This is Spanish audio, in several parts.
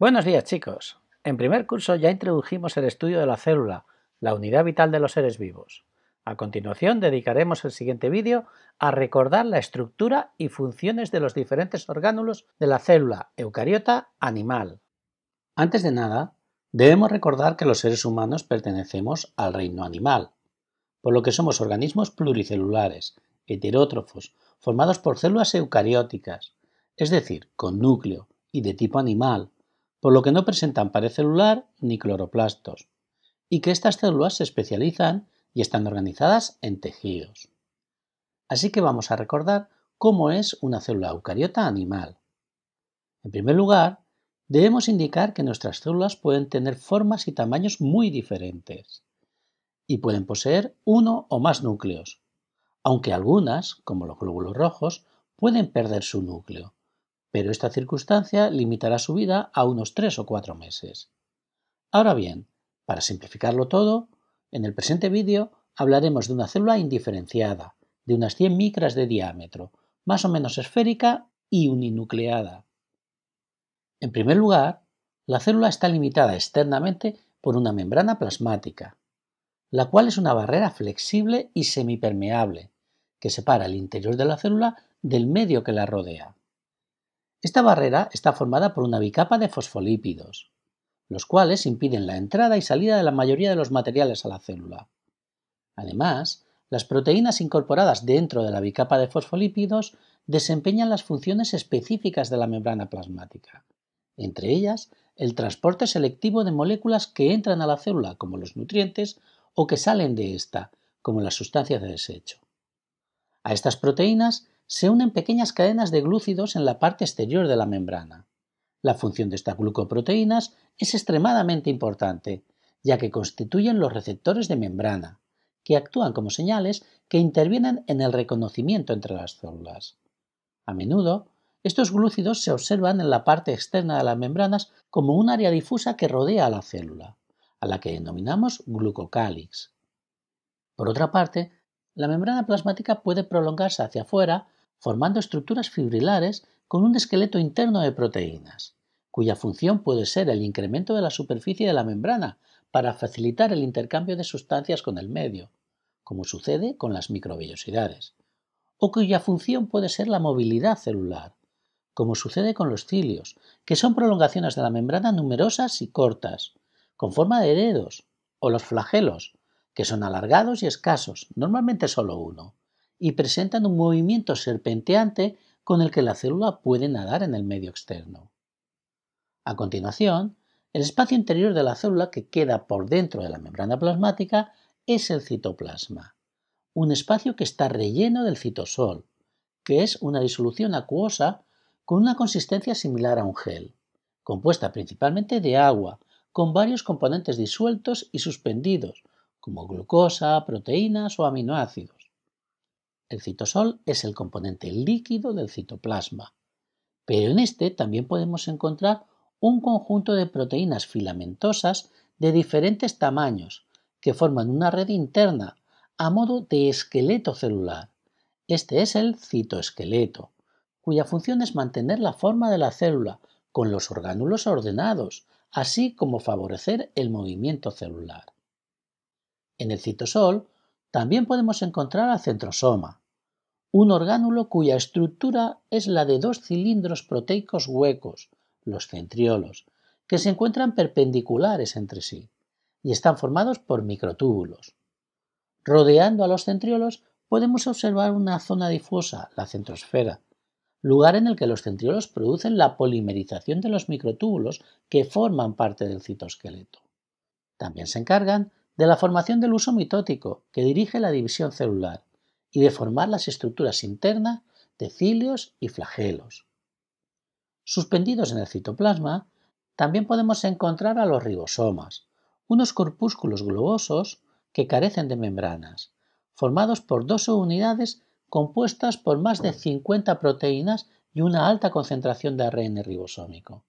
Buenos días chicos. En primer curso ya introdujimos el estudio de la célula, la unidad vital de los seres vivos. A continuación dedicaremos el siguiente vídeo a recordar la estructura y funciones de los diferentes orgánulos de la célula eucariota animal. Antes de nada, debemos recordar que los seres humanos pertenecemos al reino animal, por lo que somos organismos pluricelulares, heterótrofos, formados por células eucarióticas, es decir, con núcleo y de tipo animal, por lo que no presentan pared celular ni cloroplastos, y que estas células se especializan y están organizadas en tejidos. Así que vamos a recordar cómo es una célula eucariota animal. En primer lugar, debemos indicar que nuestras células pueden tener formas y tamaños muy diferentes y pueden poseer uno o más núcleos, aunque algunas, como los glóbulos rojos, pueden perder su núcleo pero esta circunstancia limitará su vida a unos tres o cuatro meses. Ahora bien, para simplificarlo todo, en el presente vídeo hablaremos de una célula indiferenciada, de unas 100 micras de diámetro, más o menos esférica y uninucleada. En primer lugar, la célula está limitada externamente por una membrana plasmática, la cual es una barrera flexible y semipermeable, que separa el interior de la célula del medio que la rodea. Esta barrera está formada por una bicapa de fosfolípidos, los cuales impiden la entrada y salida de la mayoría de los materiales a la célula. Además, las proteínas incorporadas dentro de la bicapa de fosfolípidos desempeñan las funciones específicas de la membrana plasmática, entre ellas el transporte selectivo de moléculas que entran a la célula, como los nutrientes, o que salen de ésta, como las sustancias de desecho. A estas proteínas se unen pequeñas cadenas de glúcidos en la parte exterior de la membrana. La función de estas glucoproteínas es extremadamente importante, ya que constituyen los receptores de membrana, que actúan como señales que intervienen en el reconocimiento entre las células. A menudo, estos glúcidos se observan en la parte externa de las membranas como un área difusa que rodea a la célula, a la que denominamos glucocálix. Por otra parte, la membrana plasmática puede prolongarse hacia afuera formando estructuras fibrilares con un esqueleto interno de proteínas, cuya función puede ser el incremento de la superficie de la membrana para facilitar el intercambio de sustancias con el medio, como sucede con las microvellosidades, o cuya función puede ser la movilidad celular, como sucede con los cilios, que son prolongaciones de la membrana numerosas y cortas, con forma de dedos, o los flagelos, que son alargados y escasos, normalmente solo uno y presentan un movimiento serpenteante con el que la célula puede nadar en el medio externo. A continuación, el espacio interior de la célula que queda por dentro de la membrana plasmática es el citoplasma, un espacio que está relleno del citosol, que es una disolución acuosa con una consistencia similar a un gel, compuesta principalmente de agua, con varios componentes disueltos y suspendidos, como glucosa, proteínas o aminoácidos. El citosol es el componente líquido del citoplasma, pero en este también podemos encontrar un conjunto de proteínas filamentosas de diferentes tamaños que forman una red interna a modo de esqueleto celular. Este es el citoesqueleto, cuya función es mantener la forma de la célula con los orgánulos ordenados, así como favorecer el movimiento celular. En el citosol también podemos encontrar la centrosoma, un orgánulo cuya estructura es la de dos cilindros proteicos huecos, los centriolos, que se encuentran perpendiculares entre sí y están formados por microtúbulos. Rodeando a los centriolos podemos observar una zona difusa, la centrosfera, lugar en el que los centriolos producen la polimerización de los microtúbulos que forman parte del citoesqueleto. También se encargan de la formación del uso mitótico, que dirige la división celular, y de formar las estructuras internas de cilios y flagelos. Suspendidos en el citoplasma, también podemos encontrar a los ribosomas, unos corpúsculos globosos que carecen de membranas, formados por dos unidades compuestas por más de 50 proteínas y una alta concentración de ARN ribosómico.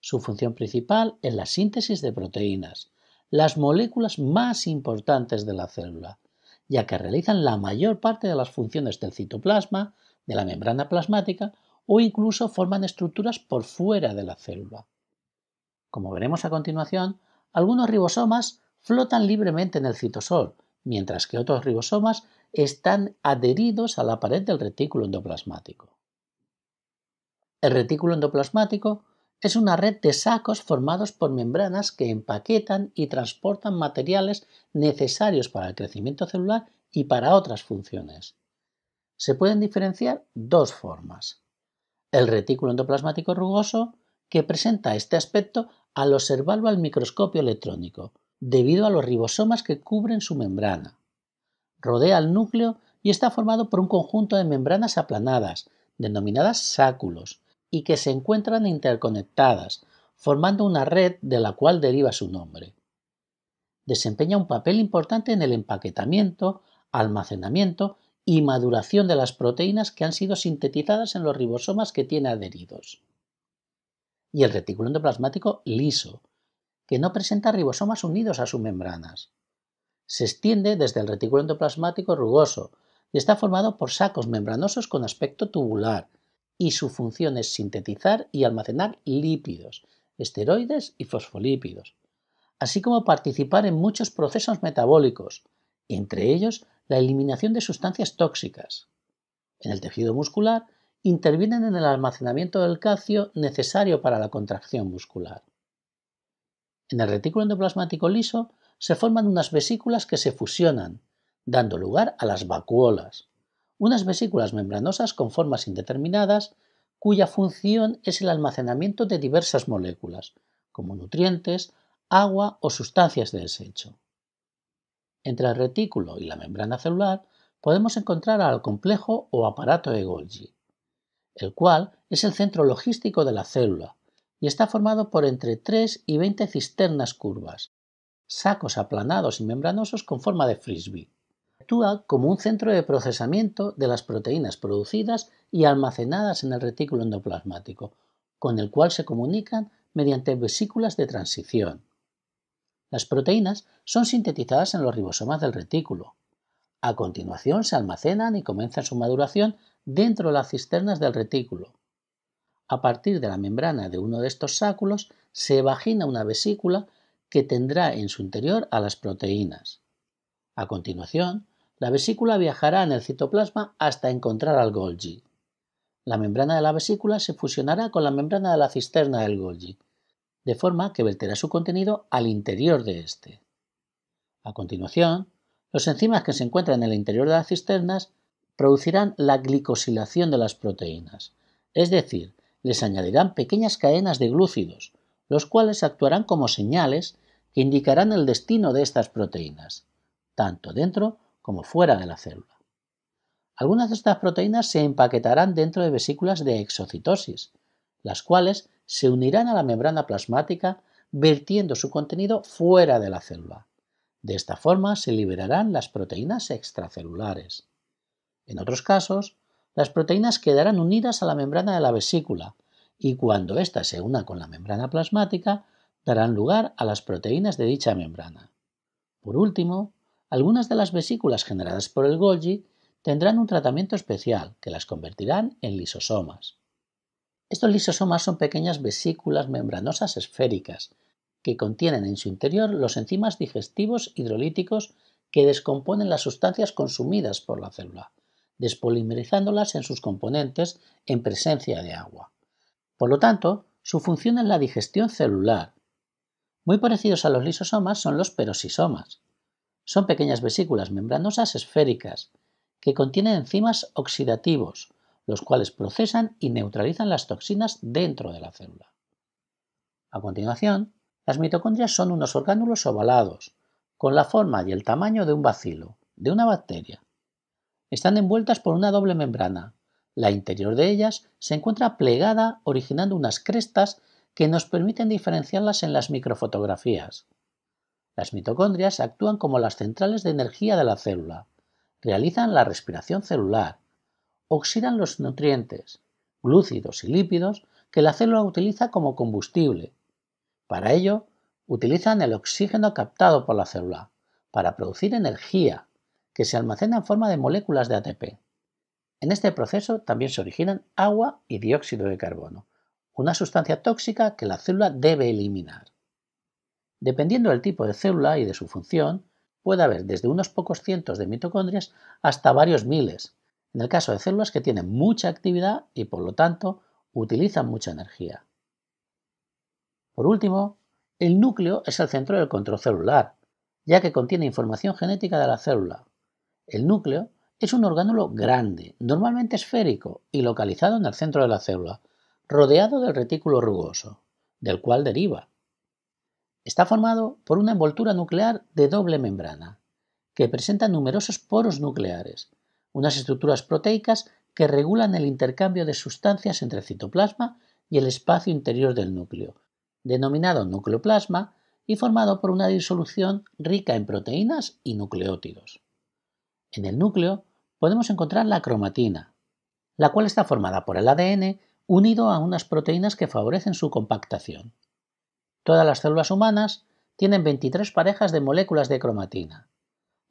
Su función principal es la síntesis de proteínas, las moléculas más importantes de la célula, ya que realizan la mayor parte de las funciones del citoplasma, de la membrana plasmática o incluso forman estructuras por fuera de la célula. Como veremos a continuación, algunos ribosomas flotan libremente en el citosol, mientras que otros ribosomas están adheridos a la pared del retículo endoplasmático. El retículo endoplasmático es una red de sacos formados por membranas que empaquetan y transportan materiales necesarios para el crecimiento celular y para otras funciones. Se pueden diferenciar dos formas. El retículo endoplasmático rugoso, que presenta este aspecto al observarlo al microscopio electrónico, debido a los ribosomas que cubren su membrana. Rodea el núcleo y está formado por un conjunto de membranas aplanadas, denominadas sáculos, y que se encuentran interconectadas, formando una red de la cual deriva su nombre. Desempeña un papel importante en el empaquetamiento, almacenamiento y maduración de las proteínas que han sido sintetizadas en los ribosomas que tiene adheridos. Y el retículo endoplasmático liso, que no presenta ribosomas unidos a sus membranas. Se extiende desde el retículo endoplasmático rugoso y está formado por sacos membranosos con aspecto tubular, y su función es sintetizar y almacenar lípidos, esteroides y fosfolípidos, así como participar en muchos procesos metabólicos, entre ellos la eliminación de sustancias tóxicas. En el tejido muscular intervienen en el almacenamiento del calcio necesario para la contracción muscular. En el retículo endoplasmático liso se forman unas vesículas que se fusionan, dando lugar a las vacuolas unas vesículas membranosas con formas indeterminadas cuya función es el almacenamiento de diversas moléculas, como nutrientes, agua o sustancias de desecho. Entre el retículo y la membrana celular podemos encontrar al complejo o aparato de Golgi, el cual es el centro logístico de la célula y está formado por entre 3 y 20 cisternas curvas, sacos aplanados y membranosos con forma de frisbee actúa como un centro de procesamiento de las proteínas producidas y almacenadas en el retículo endoplasmático, con el cual se comunican mediante vesículas de transición. Las proteínas son sintetizadas en los ribosomas del retículo. A continuación se almacenan y comienzan su maduración dentro de las cisternas del retículo. A partir de la membrana de uno de estos sáculos se vagina una vesícula que tendrá en su interior a las proteínas. A continuación, la vesícula viajará en el citoplasma hasta encontrar al Golgi. La membrana de la vesícula se fusionará con la membrana de la cisterna del Golgi, de forma que verterá su contenido al interior de éste. A continuación, los enzimas que se encuentran en el interior de las cisternas producirán la glicosilación de las proteínas, es decir, les añadirán pequeñas cadenas de glúcidos, los cuales actuarán como señales que indicarán el destino de estas proteínas, tanto dentro como fuera de la célula. Algunas de estas proteínas se empaquetarán dentro de vesículas de exocitosis, las cuales se unirán a la membrana plasmática vertiendo su contenido fuera de la célula. De esta forma se liberarán las proteínas extracelulares. En otros casos, las proteínas quedarán unidas a la membrana de la vesícula y cuando ésta se una con la membrana plasmática darán lugar a las proteínas de dicha membrana. Por último, algunas de las vesículas generadas por el Golgi tendrán un tratamiento especial que las convertirán en lisosomas. Estos lisosomas son pequeñas vesículas membranosas esféricas que contienen en su interior los enzimas digestivos hidrolíticos que descomponen las sustancias consumidas por la célula, despolimerizándolas en sus componentes en presencia de agua. Por lo tanto, su función es la digestión celular. Muy parecidos a los lisosomas son los perosisomas, son pequeñas vesículas membranosas esféricas que contienen enzimas oxidativos, los cuales procesan y neutralizan las toxinas dentro de la célula. A continuación, las mitocondrias son unos orgánulos ovalados, con la forma y el tamaño de un bacilo, de una bacteria. Están envueltas por una doble membrana. La interior de ellas se encuentra plegada originando unas crestas que nos permiten diferenciarlas en las microfotografías. Las mitocondrias actúan como las centrales de energía de la célula, realizan la respiración celular, oxidan los nutrientes, glúcidos y lípidos que la célula utiliza como combustible. Para ello, utilizan el oxígeno captado por la célula para producir energía que se almacena en forma de moléculas de ATP. En este proceso también se originan agua y dióxido de carbono, una sustancia tóxica que la célula debe eliminar. Dependiendo del tipo de célula y de su función, puede haber desde unos pocos cientos de mitocondrias hasta varios miles, en el caso de células que tienen mucha actividad y por lo tanto utilizan mucha energía. Por último, el núcleo es el centro del control celular, ya que contiene información genética de la célula. El núcleo es un orgánulo grande, normalmente esférico y localizado en el centro de la célula, rodeado del retículo rugoso, del cual deriva, Está formado por una envoltura nuclear de doble membrana, que presenta numerosos poros nucleares, unas estructuras proteicas que regulan el intercambio de sustancias entre el citoplasma y el espacio interior del núcleo, denominado nucleoplasma y formado por una disolución rica en proteínas y nucleótidos. En el núcleo podemos encontrar la cromatina, la cual está formada por el ADN unido a unas proteínas que favorecen su compactación. Todas las células humanas tienen 23 parejas de moléculas de cromatina,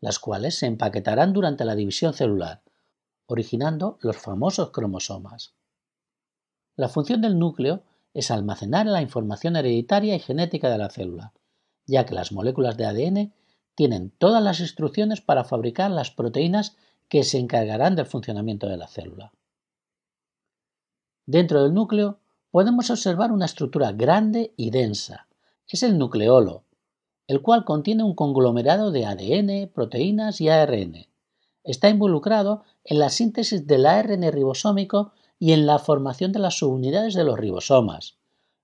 las cuales se empaquetarán durante la división celular, originando los famosos cromosomas. La función del núcleo es almacenar la información hereditaria y genética de la célula, ya que las moléculas de ADN tienen todas las instrucciones para fabricar las proteínas que se encargarán del funcionamiento de la célula. Dentro del núcleo podemos observar una estructura grande y densa. Es el nucleolo, el cual contiene un conglomerado de ADN, proteínas y ARN. Está involucrado en la síntesis del ARN ribosómico y en la formación de las subunidades de los ribosomas,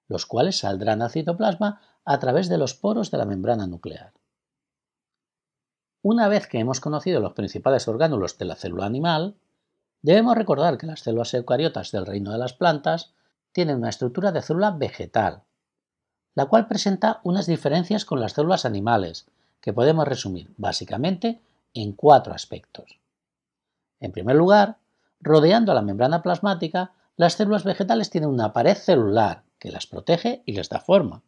los cuales saldrán al citoplasma a través de los poros de la membrana nuclear. Una vez que hemos conocido los principales orgánulos de la célula animal, debemos recordar que las células eucariotas del reino de las plantas tienen una estructura de célula vegetal, la cual presenta unas diferencias con las células animales, que podemos resumir básicamente en cuatro aspectos. En primer lugar, rodeando la membrana plasmática, las células vegetales tienen una pared celular que las protege y les da forma.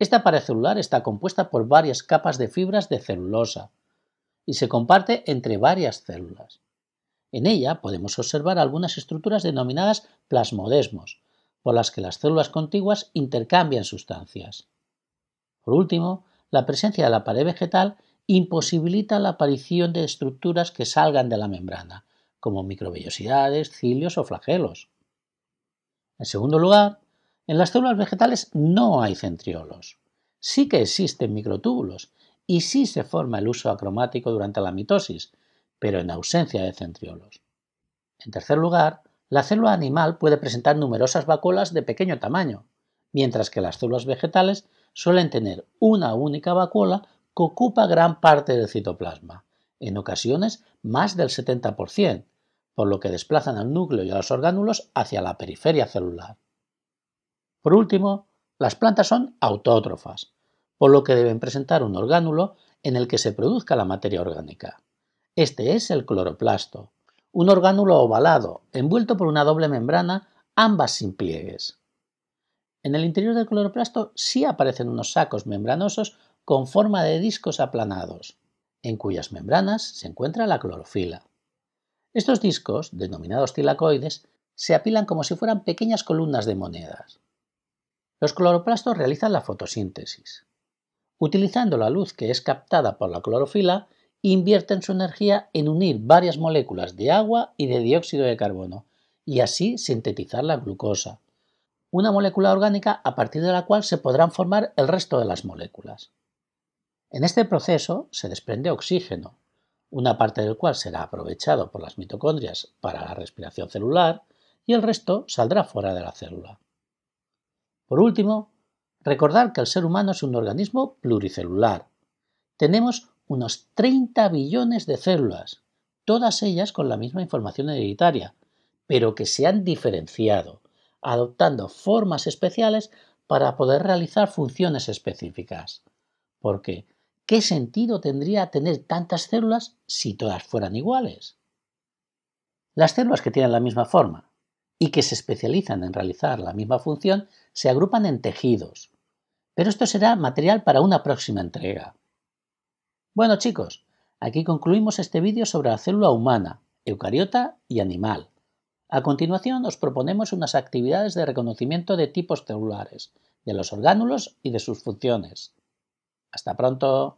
Esta pared celular está compuesta por varias capas de fibras de celulosa y se comparte entre varias células. En ella podemos observar algunas estructuras denominadas plasmodesmos, las que las células contiguas intercambian sustancias. Por último, la presencia de la pared vegetal imposibilita la aparición de estructuras que salgan de la membrana, como microvellosidades, cilios o flagelos. En segundo lugar, en las células vegetales no hay centriolos. Sí que existen microtúbulos y sí se forma el uso acromático durante la mitosis, pero en ausencia de centriolos. En tercer lugar, la célula animal puede presentar numerosas vacuolas de pequeño tamaño, mientras que las células vegetales suelen tener una única vacuola que ocupa gran parte del citoplasma, en ocasiones más del 70%, por lo que desplazan al núcleo y a los orgánulos hacia la periferia celular. Por último, las plantas son autótrofas, por lo que deben presentar un orgánulo en el que se produzca la materia orgánica. Este es el cloroplasto, un orgánulo ovalado, envuelto por una doble membrana, ambas sin pliegues. En el interior del cloroplasto sí aparecen unos sacos membranosos con forma de discos aplanados, en cuyas membranas se encuentra la clorofila. Estos discos, denominados tilacoides, se apilan como si fueran pequeñas columnas de monedas. Los cloroplastos realizan la fotosíntesis. Utilizando la luz que es captada por la clorofila, invierten su energía en unir varias moléculas de agua y de dióxido de carbono y así sintetizar la glucosa, una molécula orgánica a partir de la cual se podrán formar el resto de las moléculas. En este proceso se desprende oxígeno, una parte del cual será aprovechado por las mitocondrias para la respiración celular y el resto saldrá fuera de la célula. Por último, recordar que el ser humano es un organismo pluricelular. Tenemos unos 30 billones de células, todas ellas con la misma información hereditaria, pero que se han diferenciado, adoptando formas especiales para poder realizar funciones específicas. Porque, ¿qué sentido tendría tener tantas células si todas fueran iguales? Las células que tienen la misma forma y que se especializan en realizar la misma función se agrupan en tejidos, pero esto será material para una próxima entrega. Bueno chicos, aquí concluimos este vídeo sobre la célula humana, eucariota y animal. A continuación os proponemos unas actividades de reconocimiento de tipos celulares, de los orgánulos y de sus funciones. Hasta pronto.